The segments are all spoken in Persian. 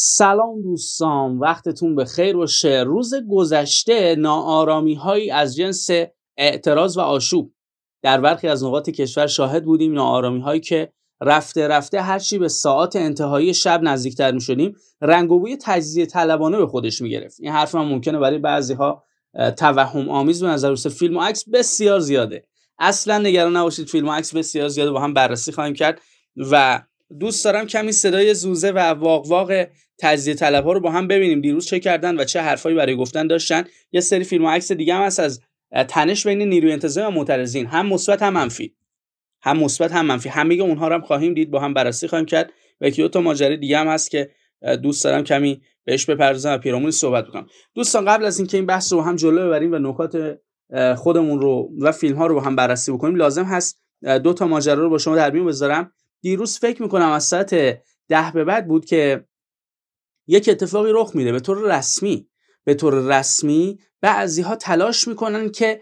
سلام دوستان وقتتون به خیر و شعر روز گذشته ناآرامی هایی از جنس اعتراض و آشوب در برخی از نقاط کشور شاهد بودیم ناآرامی هایی که رفته رفته هرچی به ساعت انتهایی شب نزدیکتر می شدیم رنگ و بوی تجزیه طلبانه به خودش می گرفت این حرف هم ممکنه برای بعضی ها توهم آمیز به نظر روسته فیلم و عکس بسیار زیاده اصلا نگران نباشید فیلم و عکس بسیار زیاده با هم بررسی خواهیم کرد و دوست دارم کمی صدای زوزه و واق تجزیه طلب ها رو با هم ببینیم دیروز چه کردن و چه حرفایی برای گفتن داشتن یه سری فیلم و عکس دیگه هم هست از تنش بین نیروی انتظامی و معترضین هم مثبت هم منفی هم مثبت هم منفی همه اونها رو هم خواهیم دید با هم بررسی خواهیم کرد و یکی دو ماجرای دیگه هم هست که دوست دارم کمی بهش بپردازم و پیرامون صحبت بکنم دوستان قبل از اینکه این بحث رو هم جلو ببریم و نکات خودمون رو و فیلم ها رو با هم بررسی بکنیم لازم هست دو تا ماجرا رو با شما در میون بذارم دیروز فکر میکنم از ساعت ده به بعد بود که یک اتفاقی رخ میده به طور رسمی به طور رسمی بعضی ها تلاش میکنن که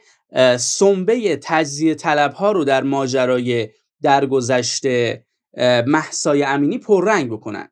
سنبه تجزیه طلب ها رو در ماجرای درگذشته محسای امینی پررنگ بکنن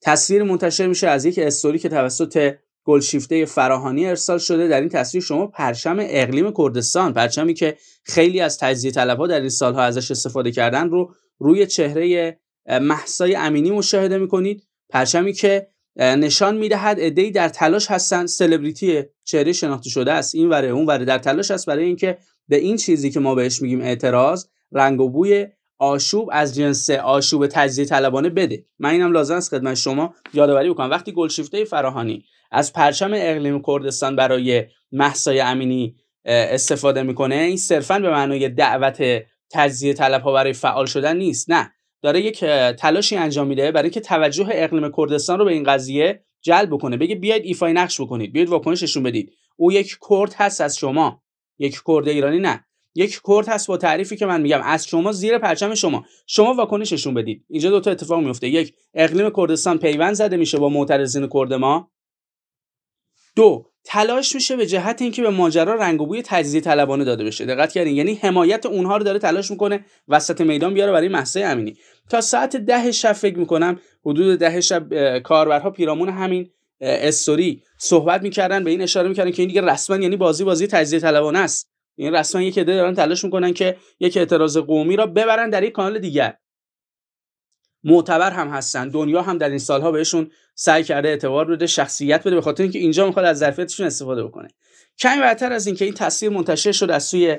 تصویر منتشر میشه از یک استوری که توسط گلشیفته فراهانی ارسال شده در این تصویر شما پرچم اقلیم کردستان پرچمی که خیلی از تجزیه طلب ها در این سالها ازش استفاده کردن رو روی چهره محسای امینی مشاهده میکنید پرچمی که نشان میدهد ادهی در تلاش هستن سلبریتی چهره شناخته شده است این وره اون وره در تلاش است برای اینکه به این چیزی که ما بهش میگیم اعتراض رنگ و بوی آشوب از جنس آشوب تجزیه طلبانه بده من اینم لازم است خدمت شما یادآوری بکنم وقتی گلشیفته فراهانی از پرچم اقلیم کردستان برای محسای امینی استفاده میکنه این صرفا به معنای دعوت تجزیه طلب ها برای فعال شدن نیست نه داره یک تلاشی انجام میده برای اینکه توجه اقلیم کردستان رو به این قضیه جلب بکنه بگه بیاید ایفای نقش بکنید بیاید واکنششون بدید او یک کرد هست از شما یک کرد ایرانی نه یک کرد هست با تعریفی که من میگم از شما زیر پرچم شما شما واکنششون بدید اینجا دو تا اتفاق میفته یک اقلیم کردستان پیوند زده میشه با معترضین کرد ما دو تلاش میشه به جهت اینکه به ماجرا رنگ و بوی تجزیه طلبانه داده بشه دقت کردین یعنی حمایت اونها رو داره تلاش میکنه وسط میدان بیاره برای محسه امینی تا ساعت ده شب فکر میکنم حدود ده شب کاربرها پیرامون همین استوری صحبت میکردن به این اشاره میکردن که این دیگه رسما یعنی بازی بازی تجزیه طلبانه است این یعنی رسما یک عده دارن تلاش میکنن که یک اعتراض قومی را ببرن در یک کانال دیگر معتبر هم هستن دنیا هم در این سالها بهشون سعی کرده اعتبار بده شخصیت بده به خاطر اینکه اینجا میخواد از ظرفیتشون استفاده بکنه کمی بعدتر از اینکه این تصویر منتشر شد از سوی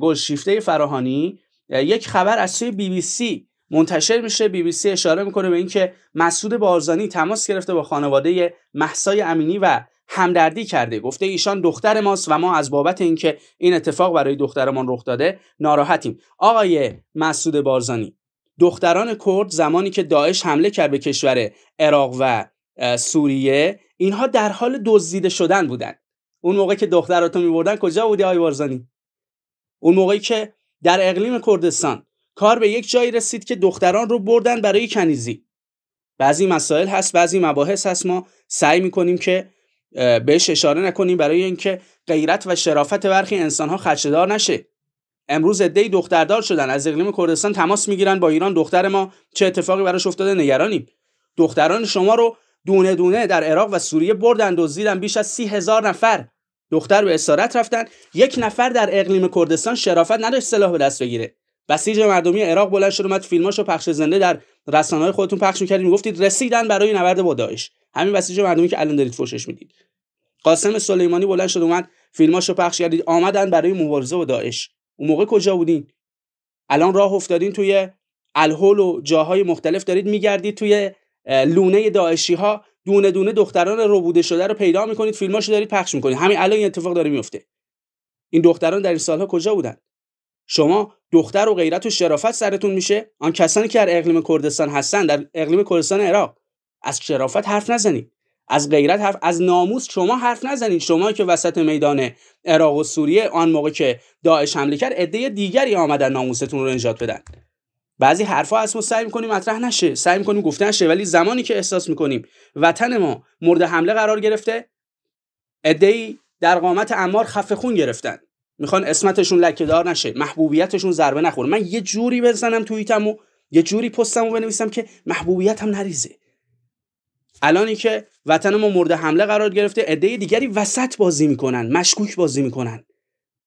گلشیفته فراهانی یک خبر از سوی بی بی سی منتشر میشه بی بی سی اشاره میکنه به اینکه مسعود بارزانی تماس گرفته با خانواده محسای امینی و همدردی کرده گفته ایشان دختر ماست و ما از بابت اینکه این اتفاق برای دخترمان رخ داده ناراحتیم آقای مسعود بارزانی دختران کرد زمانی که داعش حمله کرد به کشور عراق و سوریه اینها در حال دزدیده شدن بودند اون موقع که دختراتو میبردن کجا بودی آی بارزانی اون موقعی که در اقلیم کردستان کار به یک جایی رسید که دختران رو بردن برای کنیزی بعضی مسائل هست بعضی مباحث هست ما سعی میکنیم که بهش اشاره نکنیم برای اینکه غیرت و شرافت برخی انسانها خدشهدار نشه امروز عده دختردار شدن از اقلیم کردستان تماس میگیرن با ایران دختر ما چه اتفاقی براش افتاده نگرانیم دختران شما رو دونه دونه در عراق و سوریه بردن دزدیدن بیش از سی هزار نفر دختر به اسارت رفتن یک نفر در اقلیم کردستان شرافت نداشت سلاح به دست بگیره بسیج مردمی عراق بلند شد اومد فیلماشو پخش زنده در رسانه‌های خودتون پخش می‌کردین گفتید رسیدن برای نبرد با داعش همین بسیج مردمی که الان دارید فوشش میدید قاسم سلیمانی بلند شد اومد فیلماشو پخش کردید آمدن برای مبارزه با داعش اون موقع کجا بودین الان راه افتادین توی الهول و جاهای مختلف دارید میگردید توی لونه داعشی ها دونه دونه دختران ربوده شده رو پیدا میکنید فیلماشو دارید پخش میکنید همین الان این اتفاق داره میفته این دختران در این سالها کجا بودن شما دختر و غیرت و شرافت سرتون میشه آن کسانی که در اقلیم کردستان هستن در اقلیم کردستان عراق از شرافت حرف نزنید از غیرت حرف از ناموس شما حرف نزنید شما که وسط میدان عراق و سوریه آن موقع که داعش حمله کرد عده دیگری آمدن ناموستون رو نجات بدن بعضی حرفا از ما سعی میکنیم مطرح نشه سعی میکنیم گفته نشه ولی زمانی که احساس میکنیم وطن ما مورد حمله قرار گرفته عدهای در قامت امار خفه خون گرفتن میخوان اسمتشون لکهدار نشه محبوبیتشون ضربه نخوره من یه جوری بزنم توییتمو یه جوری پستمو بنویسم که محبوبیتم نریزه الانی که وطن ما مورد حمله قرار گرفته عده دیگری وسط بازی میکنن مشکوک بازی میکنن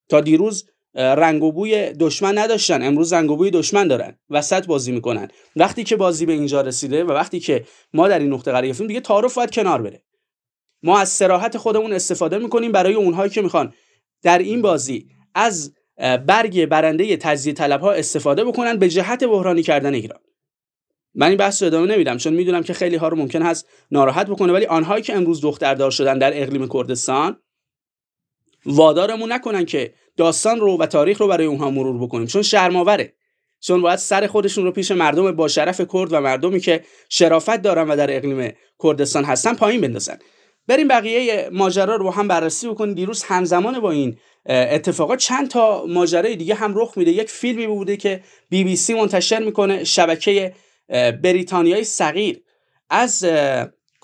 تا دیروز رنگ و بوی دشمن نداشتن امروز رنگ و بوی دشمن دارن وسط بازی میکنن وقتی که بازی به اینجا رسیده و وقتی که ما در این نقطه قرار گرفتیم دیگه تعارف باید کنار بره ما از سراحت خودمون استفاده میکنیم برای اونهایی که میخوان در این بازی از برگ برنده تجزیه طلبها استفاده بکنن به جهت بحرانی کردن ایران من این بحث رو ادامه نمیدم چون میدونم که خیلی ها رو ممکن هست ناراحت بکنه ولی آنهایی که امروز دختردار شدن در اقلیم کردستان وادارمون نکنن که داستان رو و تاریخ رو برای اونها مرور بکنیم چون شرماوره چون باید سر خودشون رو پیش مردم با شرف کرد و مردمی که شرافت دارن و در اقلیم کردستان هستن پایین بندازن بریم بقیه ماجرا رو هم بررسی بکنیم دیروز همزمان با این اتفاقات چند تا ماجرای دیگه هم رخ میده یک فیلمی بوده که بی بی سی منتشر میکنه شبکه بریتانیای صغیر از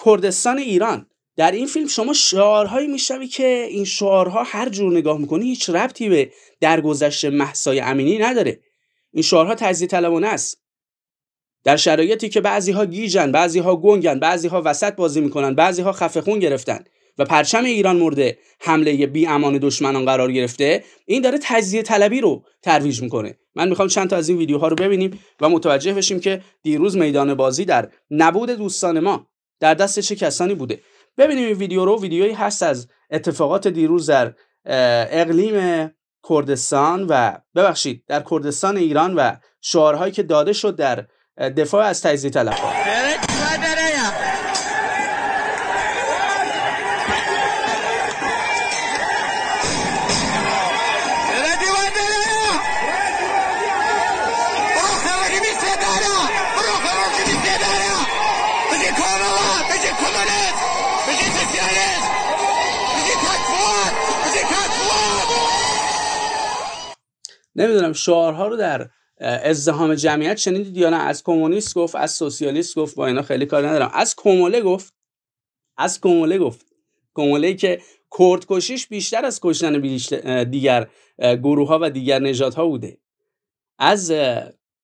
کردستان ایران در این فیلم شما شعارهایی میشنوی که این شعارها هر جور نگاه میکنی هیچ ربطی به درگذشت محسای امینی نداره این شعارها تجزیه طلبانه است در شرایطی که بعضی ها گیجن بعضی ها گنگن بعضی ها وسط بازی میکنن بعضی ها خفه خون گرفتن و پرچم ایران مورد حمله بی امان دشمنان قرار گرفته این داره تجزیه طلبی رو ترویج میکنه من میخوام چند تا از این ویدیوها رو ببینیم و متوجه بشیم که دیروز میدان بازی در نبود دوستان ما در دست چه کسانی بوده ببینیم این ویدیو رو ویدیویی هست از اتفاقات دیروز در اقلیم کردستان و ببخشید در کردستان ایران و شعارهایی که داده شد در دفاع از تجزیه طلبان نمیدونم شعارها رو در ازدهام جمعیت شنیدید یا نه از کمونیست گفت از سوسیالیست گفت با اینا خیلی کار ندارم از کموله گفت از کموله گفت کموله که کرد کشیش بیشتر از کشتن دیگر گروه ها و دیگر نژادها ها بوده از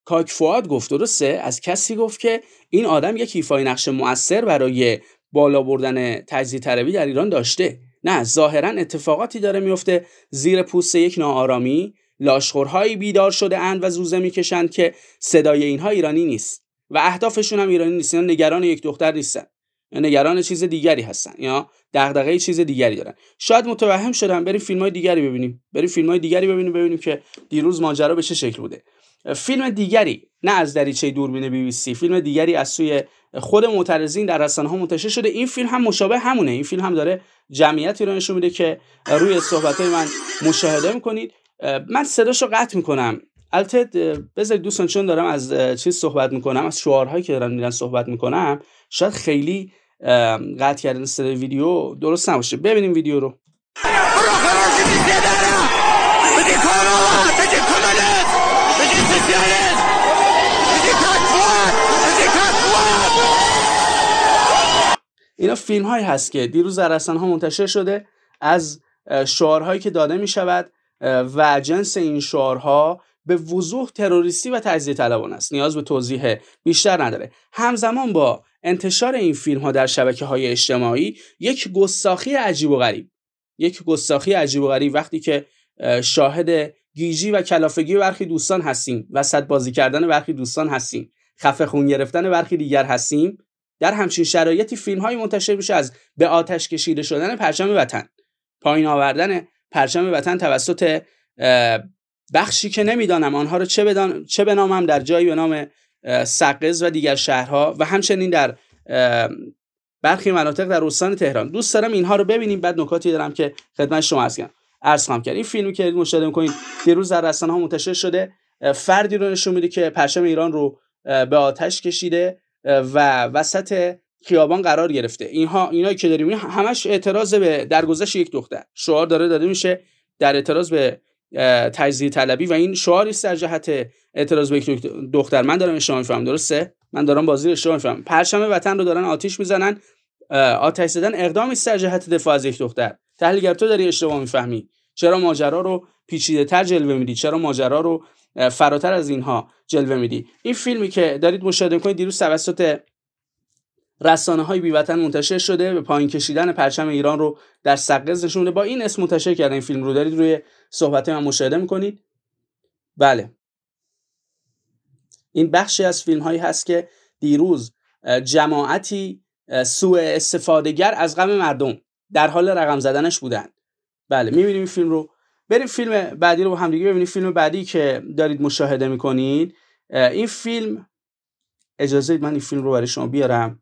کاکفواد گفت درسته از کسی گفت که این آدم یک ایفای نقش مؤثر برای بالا بردن تجزیه طلبی در ایران داشته نه ظاهرا اتفاقاتی داره میفته زیر پوست یک ناآرامی لاشخورهایی بیدار شده اند و زوزه میکشند که صدای اینها ایرانی نیست و اهدافشون هم ایرانی نیست نگران یک دختر نیستن نگران چیز دیگری هستن یا دغدغه چیز دیگری دارن شاید متوهم شدم بریم فیلم های دیگری ببینیم بریم فیلم های دیگری ببینیم ببینیم که دیروز ماجرا به چه شکل بوده فیلم دیگری نه از دریچه دوربین بی بی سی فیلم دیگری از سوی خود معترضین در رسانه ها منتشر شده این فیلم هم مشابه همونه این فیلم هم داره جمعیتی رو نشون میده که روی صحبت های من مشاهده میکنید من صداش رو قطع میکنم البته بذارید دوستان چون دارم از چیز صحبت میکنم از شعارهایی که دارم میرن صحبت میکنم شاید خیلی قطع کردن صدا ویدیو درست نباشه ببینیم ویدیو رو اینا فیلم هایی هست که دیروز در ها منتشر شده از شعارهایی که داده می شود و جنس این شعارها به وضوح تروریستی و تجزیه طلبان است نیاز به توضیح بیشتر نداره همزمان با انتشار این فیلم ها در شبکه های اجتماعی یک گستاخی عجیب و غریب یک گستاخی عجیب و غریب وقتی که شاهد گیجی و کلافگی برخی دوستان هستیم صد بازی کردن برخی دوستان هستیم خفه خون گرفتن برخی دیگر هستیم در همچین شرایطی فیلم های منتشر میشه از به آتش کشیده شدن پرچم وطن پایین آوردن پرچم وطن توسط بخشی که نمیدانم آنها رو چه, بدان... چه بنامم در جایی به نام سقز و دیگر شهرها و همچنین در برخی مناطق در استان تهران دوست دارم اینها رو ببینیم بعد نکاتی دارم که خدمت شما هست کنم کرد این فیلمی که مشاهده میکنید دیروز در رسانه ها منتشر شده فردی رو نشون میده که پرچم ایران رو به آتش کشیده و وسط خیابان قرار گرفته اینها اینایی که داریم همش اعتراض به درگذشت یک دختر شعار داره داده میشه در اعتراض به تجزیه طلبی و این شعاری است جهت اعتراض به یک دختر من دارم اشتباه میفهمم درسته من دارم بازی رو اشتباه میفهمم پرچم وطن رو دارن آتیش میزنن آتش زدن اقدامی است در جهت دفاع از یک دختر تحلیلگر تو داری اشتباه میفهمی چرا ماجرا رو پیچیده تر جلوه میدی چرا ماجرا رو فراتر از اینها جلوه میدی این فیلمی که دارید مشاهده میکنید دیروز توسط رسانه های بیوطن منتشر شده به پایین کشیدن پرچم ایران رو در سقز نشونده با این اسم منتشر کرده این فیلم رو دارید روی صحبت من مشاهده میکنید بله این بخشی از فیلم هایی هست که دیروز جماعتی سوء استفادهگر از غم مردم در حال رقم زدنش بودن بله میبینیم این فیلم رو بریم فیلم بعدی رو با همدیگه ببینیم فیلم بعدی که دارید مشاهده میکنید این فیلم اجازه من این فیلم رو برای شما بیارم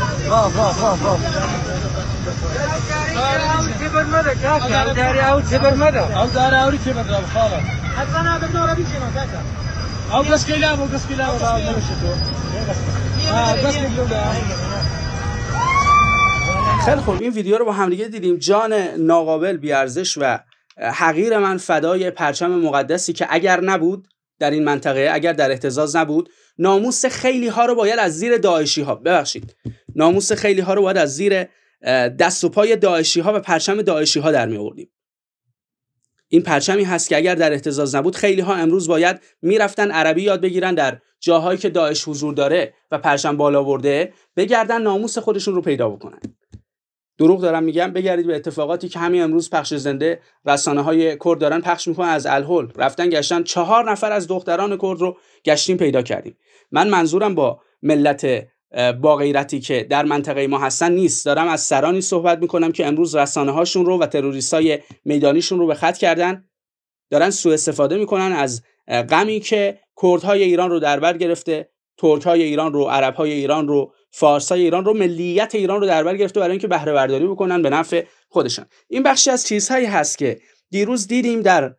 Bravo, bravo, bravo. اوت چبر مده کاکا او داری اوت چبر مده او داری آورد چبر مده خاله حتما انا بدنا ربي شنو كاكا او قص كلاب او قص كلاب او قص كلاب قص خیلی خوب این ویدیو رو با همدیگه دیدیم جان ناقابل بیارزش و حقیر من فدای پرچم مقدسی که اگر نبود در این منطقه اگر در احتزاز نبود ناموس خیلی ها رو باید از زیر داعشی ها ببخشید ناموس خیلی ها رو باید از زیر دست و پای داعشی ها و پرچم داعشی ها در می آوردیم این پرچمی هست که اگر در احتزاز نبود خیلی ها امروز باید میرفتن عربی یاد بگیرن در جاهایی که داعش حضور داره و پرچم بالا برده بگردن ناموس خودشون رو پیدا بکنن دروغ دارم میگم بگردید به اتفاقاتی که همین امروز پخش زنده رسانه های کرد دارن پخش میکنن از الهول رفتن گشتن چهار نفر از دختران کرد رو گشتیم پیدا کردیم من منظورم با ملت با غیرتی که در منطقه ما هستن نیست دارم از سرانی صحبت میکنم که امروز رسانه هاشون رو و تروریست های میدانیشون رو به خط کردن دارن سوء استفاده میکنن از غمی که های ایران رو در بر گرفته ترک های ایران رو عرب های ایران رو فارس های ایران رو ملیت ایران رو در بر گرفته برای اینکه بهره برداری بکنن به نفع خودشان این بخشی از چیزهایی هست که دیروز دیدیم در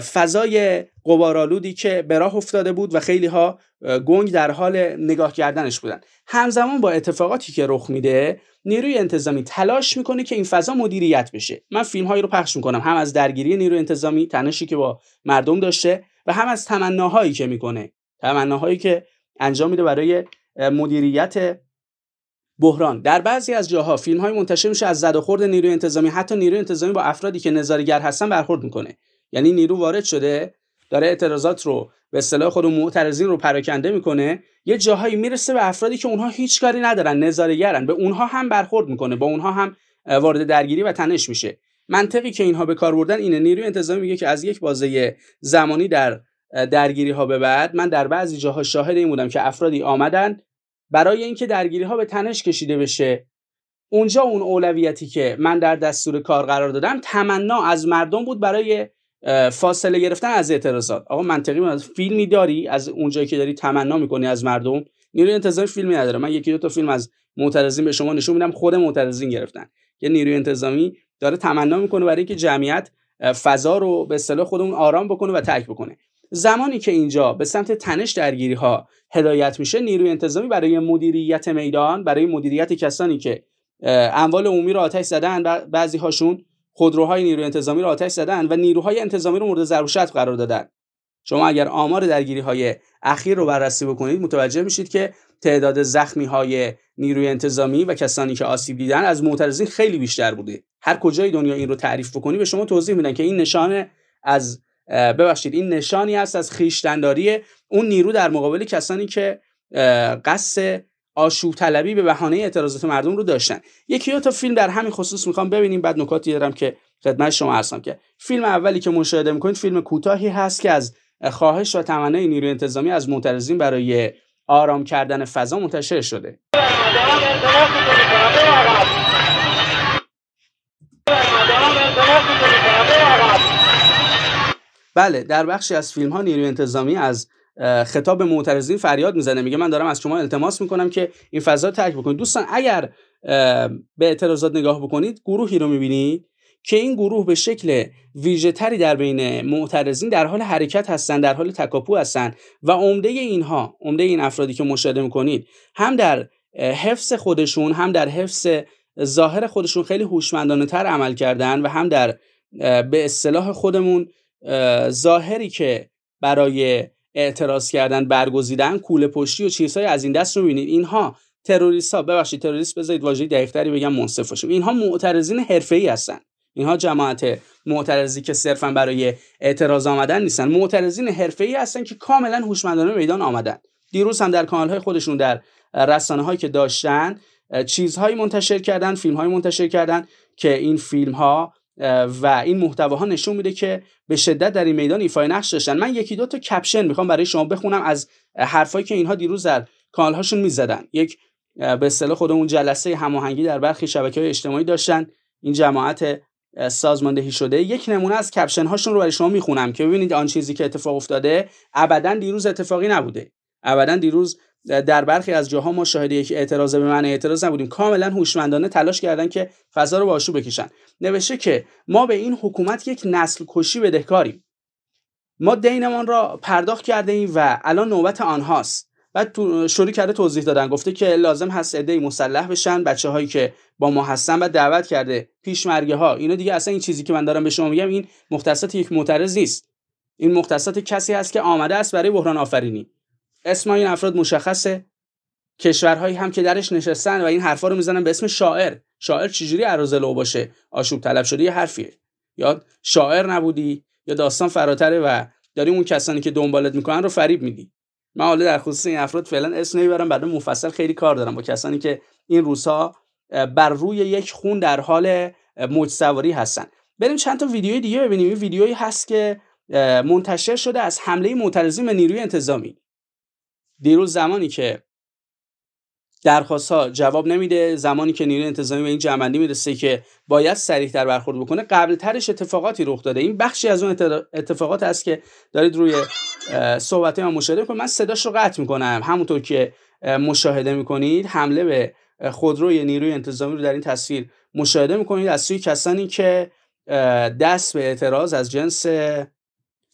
فضای قبارالودی که به راه افتاده بود و خیلی ها گنگ در حال نگاه کردنش بودن همزمان با اتفاقاتی که رخ میده نیروی انتظامی تلاش میکنه که این فضا مدیریت بشه من فیلم هایی رو پخش میکنم هم از درگیری نیروی انتظامی تنشی که با مردم داشته و هم از تمناهایی که میکنه تمناهایی که انجام میده برای مدیریت بحران در بعضی از جاها فیلم های منتشر میشه از زد و خورد نیروی انتظامی حتی نیروی انتظامی با افرادی که نظارگر هستن برخورد میکنه یعنی نیرو وارد شده داره اعتراضات رو به اصطلاح خود معترضین رو پراکنده میکنه یه جاهایی میرسه به افرادی که اونها هیچ کاری ندارن نظارگرن به اونها هم برخورد میکنه با اونها هم وارد درگیری و تنش میشه منطقی که اینها به کار بردن اینه نیروی انتظامی میگه که از یک بازه زمانی در درگیری ها به بعد من در بعضی جاها شاهد این بودم که افرادی آمدن برای اینکه درگیری ها به تنش کشیده بشه اونجا اون اولویتی که من در دستور کار قرار دادم تمنا از مردم بود برای فاصله گرفتن از اعتراضات آقا منطقی من فیلمی داری از اونجایی که داری تمنا میکنی از مردم نیروی انتظامی فیلمی نداره من یکی دو تا فیلم از معترضین به شما نشون میدم خود معترضین گرفتن که نیروی انتظامی داره تمنا میکنه برای اینکه جمعیت فضا رو به اصطلاح خودمون آرام بکنه و ترک بکنه زمانی که اینجا به سمت تنش درگیری ها هدایت میشه نیروی انتظامی برای مدیریت میدان برای مدیریت کسانی که اموال عمومی رو آتش زدن بعضی هاشون خودروهای نیروی انتظامی را آتش زدن و نیروهای انتظامی رو مورد ضرب قرار دادن شما اگر آمار درگیری های اخیر رو بررسی بکنید متوجه میشید که تعداد زخمی های نیروی انتظامی و کسانی که آسیب دیدن از معترضین خیلی بیشتر بوده هر کجای دنیا این رو تعریف بکنی به شما توضیح میدن که این نشانه از ببخشید این نشانی است از خیشتنداری اون نیرو در مقابل کسانی که قصد آشوب طلبی به بهانه اعتراضات مردم رو داشتن یکی دو تا فیلم در همین خصوص میخوام ببینیم بعد نکاتی دارم که خدمت شما عرضم که فیلم اولی که مشاهده میکنید فیلم کوتاهی هست که از خواهش و تمنای نیروی انتظامی از معترضین برای آرام کردن فضا منتشر شده بله در بخشی از فیلم ها نیروی انتظامی از خطاب به معترضین فریاد میزنه میگه من دارم از شما التماس میکنم که این فضا ترک بکنید دوستان اگر به اعتراضات نگاه بکنید گروهی رو میبینید که این گروه به شکل ویژه تری در بین معترضین در حال حرکت هستند در حال تکاپو هستند و عمده اینها عمده این افرادی که مشاهده میکنید هم در حفظ خودشون هم در حفظ ظاهر خودشون خیلی هوشمندانه تر عمل کردن و هم در به اصطلاح خودمون ظاهری که برای اعتراض کردن برگزیدن کوله پشتی و چیزهای از این دست رو میبینید اینها تروریست ها ببخشید تروریست بذارید واژه دقیقتری بگم منصف باشیم اینها معترضین حرفه ای هستن اینها جماعت معترضی که صرفا برای اعتراض آمدن نیستن معترضین حرفه ای هستن که کاملا هوشمندانه میدان آمدن دیروز هم در کانال های خودشون در رسانه هایی که داشتن چیزهایی منتشر کردن فیلم منتشر کردن که این فیلم ها و این محتواها نشون میده که به شدت در این میدان ایفای نقش داشتن من یکی دو تا کپشن میخوام برای شما بخونم از حرفایی که اینها دیروز در کانال هاشون میزدن یک به اصطلاح خودمون جلسه هماهنگی در برخی شبکه های اجتماعی داشتن این جماعت سازماندهی شده یک نمونه از کپشن هاشون رو برای شما میخونم که ببینید آن چیزی که اتفاق افتاده ابدا دیروز اتفاقی نبوده ابدا دیروز در برخی از جاها ما شاهد یک اعتراض به من اعتراض نبودیم کاملا هوشمندانه تلاش کردن که فضا رو باشو بکشن نوشته که ما به این حکومت یک نسل کشی بدهکاریم ما دینمان را پرداخت کرده ایم و الان نوبت آنهاست و شروع کرده توضیح دادن گفته که لازم هست عده مسلح بشن بچه هایی که با ما هستن و دعوت کرده پیشمرگه ها اینا دیگه اصلا این چیزی که من دارم به شما میگم این مختصات یک معترض نیست این مختصات کسی است که آمده است برای بحران آفرینی اسم این افراد مشخصه کشورهایی هم که درش نشستن و این حرفا رو میزنن به اسم شاعر شاعر چجوری لو باشه آشوب طلب شده یه حرفیه یا شاعر نبودی یا داستان فراتره و داری اون کسانی که دنبالت میکنن رو فریب میدی من حالا در خصوص این افراد فعلا اسم نمیبرم برای مفصل خیلی کار دارم با کسانی که این روزها بر روی یک خون در حال موج هستن بریم چند تا ویدیوی دیگه ببینیم این ویدیویی هست که منتشر شده از حمله معترضین نیروی انتظامی دیروز زمانی که درخواست ها جواب نمیده زمانی که نیروی انتظامی به این جمعندی میرسه که باید در برخورد بکنه ترش اتفاقاتی رخ داده این بخشی از اون اتفاقات است که دارید روی صحبت ما مشاهده میکنید من صداش رو قطع میکنم همونطور که مشاهده میکنید حمله به خودروی نیروی انتظامی رو در این تصویر مشاهده میکنید از سوی کسانی که دست به اعتراض از جنس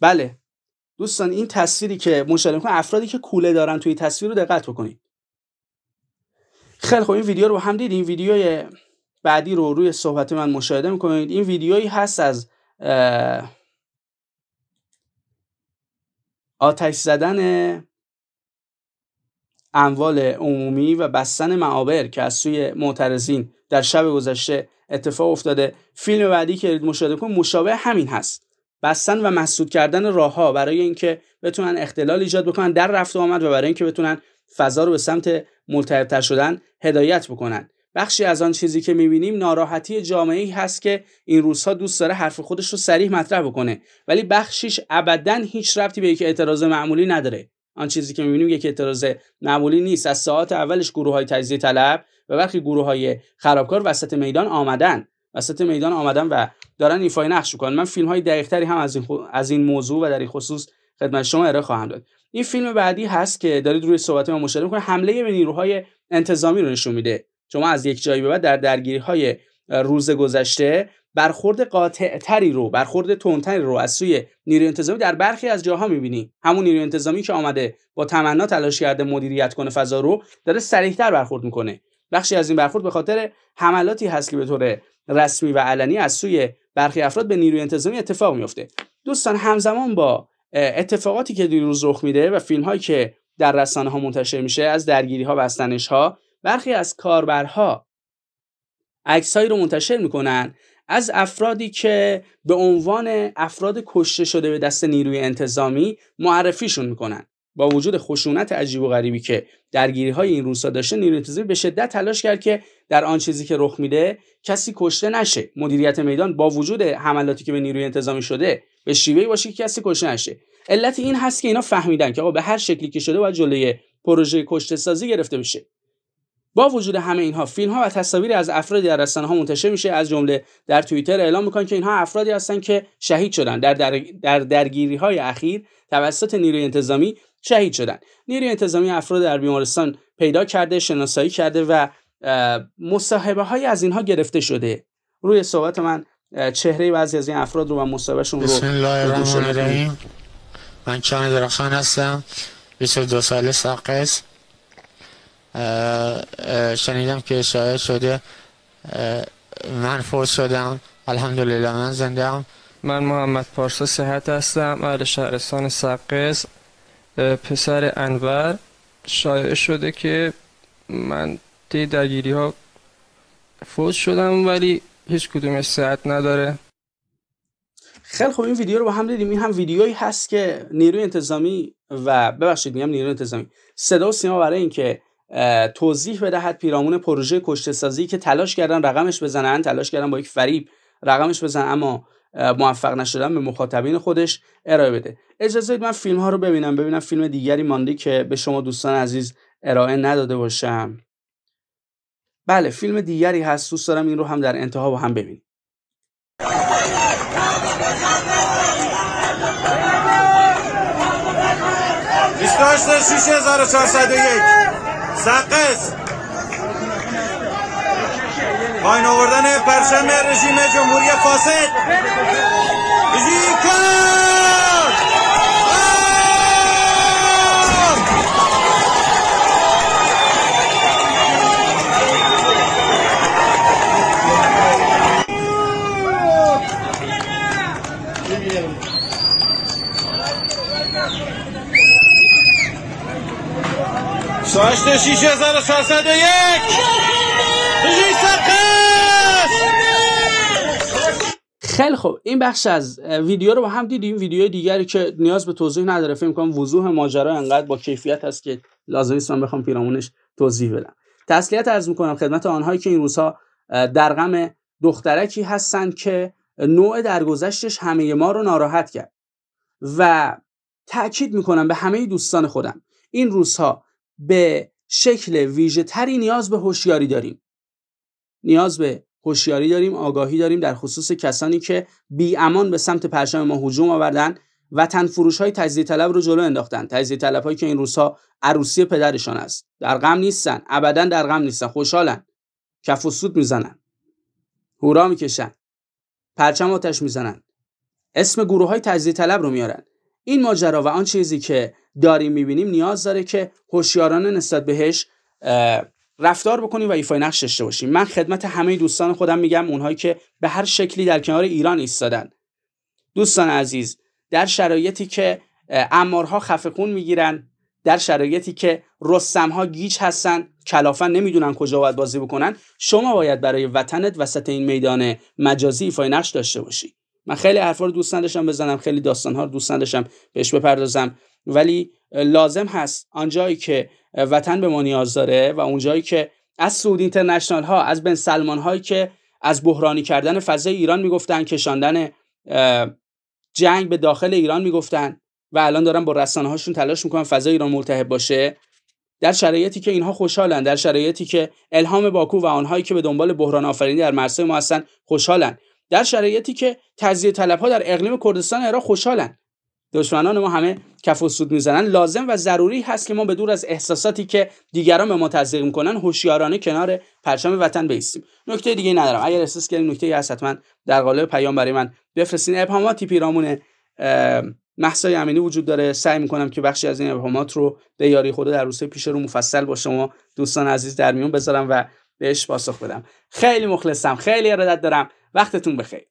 بله دوستان این تصویری که مشاهده افرادی که کوله دارن توی تصویر رو دقت بکنید خیلی خب این ویدیو رو هم این ویدیوی بعدی رو روی صحبت من مشاهده میکنید این ویدیویی هست از آتش زدن اموال عمومی و بستن معابر که از سوی معترضین در شب گذشته اتفاق افتاده فیلم بعدی که مشاهده کنید مشابه همین هست بستن و مسدود کردن راهها برای اینکه بتونن اختلال ایجاد بکنن در رفت آمد و برای اینکه بتونن فضا رو به سمت ملتهبتر شدن هدایت بکنن بخشی از آن چیزی که میبینیم ناراحتی جامعه ای هست که این روزها دوست داره حرف خودش رو سریح مطرح بکنه ولی بخشیش ابدا هیچ ربطی به یک اعتراض معمولی نداره آن چیزی که میبینیم یک اعتراض معمولی نیست از ساعت اولش گروه های تجزیه طلب و برخی گروه های خرابکار وسط میدان آمدن وسط میدان آمدن و دارن ایفای نقش میکنن من فیلم های دقیق هم از این, از این موضوع و در این خصوص خدمت شما ارائه خواهم داد این فیلم بعدی هست که دارید روی صحبت ما مشاهده میکنه حمله به نیروهای انتظامی رو نشون میده شما از یک جایی به بعد در درگیری های روز گذشته برخورد قاطع تری رو برخورد تندتری رو از سوی نیروی انتظامی در برخی از جاها میبینی همون نیروی انتظامی که آمده با تمنا تلاش کرده مدیریت کنه فضا رو داره سریحتر برخورد میکنه بخشی از این برخورد به خاطر حملاتی هست که به طور رسمی و علنی از سوی برخی افراد به نیروی انتظامی اتفاق میفته دوستان همزمان با اتفاقاتی که دیروز رخ میده و فیلم هایی که در رسانه ها منتشر میشه از درگیری ها بستنش ها برخی از کاربرها عکسهایی رو منتشر میکنن از افرادی که به عنوان افراد کشته شده به دست نیروی انتظامی معرفیشون میکنن با وجود خشونت عجیب و غریبی که درگیری های این روسا داشته نیروی به شدت تلاش کرد که در آن چیزی که رخ میده کسی کشته نشه مدیریت میدان با وجود حملاتی که به نیروی انتظامی شده به شیوهی باشه که کسی کشته نشه علت این هست که اینا فهمیدن که آقا به هر شکلی که شده باید جلوی پروژه کشته سازی گرفته میشه با وجود همه اینها فیلم ها و تصاویری از افرادی در رسانه ها منتشر میشه از جمله در توییتر اعلام میکنن که اینها افرادی هستند که شهید شدن در, در, درگیری های اخیر توسط نیروی انتظامی شهید شدن نیروی انتظامی افراد در بیمارستان پیدا کرده شناسایی کرده و مصاحبه های از اینها گرفته شده روی صحبت من چهره بعضی از این افراد رو و شون رو بسم الله الرحمن الرحیم من چان درخان هستم 22 ساله ساقس شنیدم که شاید شده من فوت شدم الحمدلله من زنده من محمد پارسا صحت هستم اهل شهرستان سقز پسر انور شایعه شده که من تی درگیری ها فوت شدم ولی هیچ کدومش صحت نداره خیلی خوب این ویدیو رو با هم دیدیم این هم ویدیویی هست که نیروی انتظامی و ببخشید میگم نیروی انتظامی صدا و سیما برای اینکه توضیح بدهد پیرامون پروژه کشته سازی که تلاش کردن رقمش بزنن تلاش کردن با یک فریب رقمش بزنن اما موفق نشدن به مخاطبین خودش ارائه بده اجازه من فیلم ها رو ببینم ببینم فیلم دیگری مانده که به شما دوستان عزیز ارائه نداده باشم بله فیلم دیگری هست دوست دارم این رو هم در انتها با هم ببینیم پایین آوردن پرچم رژیم جمهوری فاسد ساشت شیش هزار و یک خیلی خب این بخش از ویدیو رو با هم دیدیم ویدیو دیگری که نیاز به توضیح نداره فکر کنم وضوح ماجرا انقدر با کیفیت هست که لازم نیست من بخوام پیرامونش توضیح بدم تسلیت عرض میکنم خدمت آنهایی که این روزها در غم دخترکی هستند که نوع درگذشتش همه ما رو ناراحت کرد و تاکید میکنم به همه دوستان خودم این روزها به شکل ویژه نیاز به هوشیاری داریم نیاز به هوشیاری داریم آگاهی داریم در خصوص کسانی که بی امان به سمت پرچم ما هجوم آوردن تن فروش های تجزیه طلب رو جلو انداختن تجزیه طلب که این روزها عروسی پدرشان است در غم نیستن ابدا در غم نیستن خوشحالن کف و سود میزنن هورا میکشن پرچم آتش میزنن اسم گروه های تجزیه طلب رو میارن این ماجرا و آن چیزی که داریم میبینیم نیاز داره که هوشیارانه نسبت بهش رفتار بکنی و ایفای نقش داشته باشیم من خدمت همه دوستان خودم میگم اونهایی که به هر شکلی در کنار ایران ایستادن دوستان عزیز در شرایطی که امارها خفقون میگیرن در شرایطی که رستمها گیج هستن کلافن نمیدونن کجا باید بازی بکنن شما باید برای وطنت وسط این میدان مجازی ایفای نقش داشته باشی من خیلی حرفا رو دوست نداشتم بزنم خیلی ها رو دوست نداشتم بهش بپردازم ولی لازم هست آنجایی که وطن به ما نیاز داره و اونجایی که از سعود اینترنشنال ها از بن سلمان هایی که از بحرانی کردن فضای ایران میگفتن کشاندن جنگ به داخل ایران میگفتن و الان دارن با رسانه هاشون تلاش میکنن فضای ایران ملتهب باشه در شرایطی که اینها خوشحالن در شرایطی که الهام باکو و آنهایی که به دنبال بحران آفرینی در مرزهای ما هستن خوشحالن در شرایطی که تجزیه طلبها در اقلیم کردستان عراق خوشحالن دشمنان ما همه کف و سود میزنن لازم و ضروری هست که ما به دور از احساساتی که دیگران به ما تزریق میکنن هوشیارانه کنار پرچم وطن بیستیم نکته دیگه ندارم اگر احساس کردین نکته ای هست من در قالب پیام برای من بفرستین ابهاماتی پیرامون محسا امینی وجود داره سعی میکنم که بخشی از این ابهامات رو به یاری خدا در روزهای پیش رو مفصل با شما دوستان عزیز در میون بذارم و بهش پاسخ بدم خیلی مخلصم خیلی ارادت دارم وقتتون بخیر